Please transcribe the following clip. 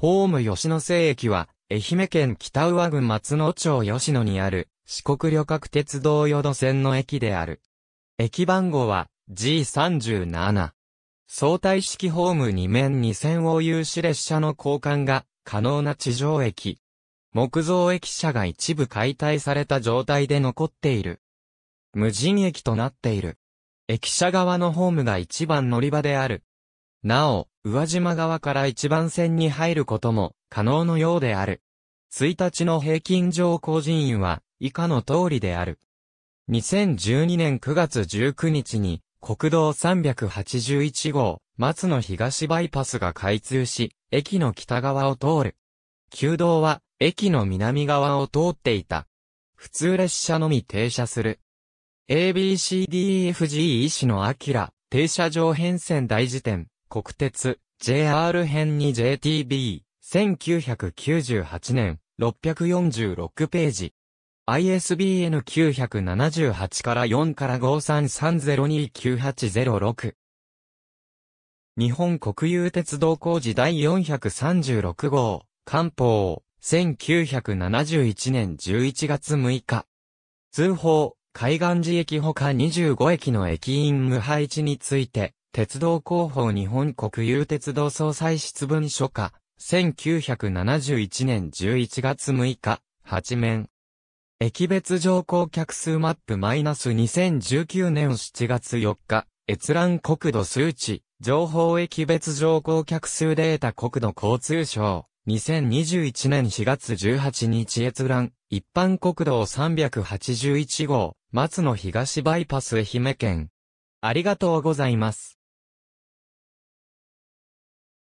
ホーム吉野瀬駅は、愛媛県北上郡松野町吉野にある、四国旅客鉄道淀線の駅である。駅番号は G37。相対式ホーム2面2線を有し列車の交換が可能な地上駅。木造駅舎が一部解体された状態で残っている。無人駅となっている。駅舎側のホームが一番乗り場である。なお、宇和島側から一番線に入ることも可能のようである。1日の平均乗降人員は以下の通りである。2012年9月19日に国道381号松の東バイパスが開通し、駅の北側を通る。旧道は駅の南側を通っていた。普通列車のみ停車する。ABCDEFG 医師のアキラ、停車場変遷大辞典。国鉄、JR 編に JTB、1998年、646ページ。ISBN 978から4から53302980。日本国有鉄道工事第436号、官報、1971年11月6日。通報、海岸寺駅ほか25駅の駅員無配置について、鉄道広報日本国有鉄道総裁室文書課、1971年11月6日、8面。駅別乗降客数マップマイナス2019年7月4日、閲覧国土数値、情報駅別乗降客数データ国土交通省、2021年4月18日閲覧、一般国道381号、松野東バイパス愛媛県。ありがとうございます。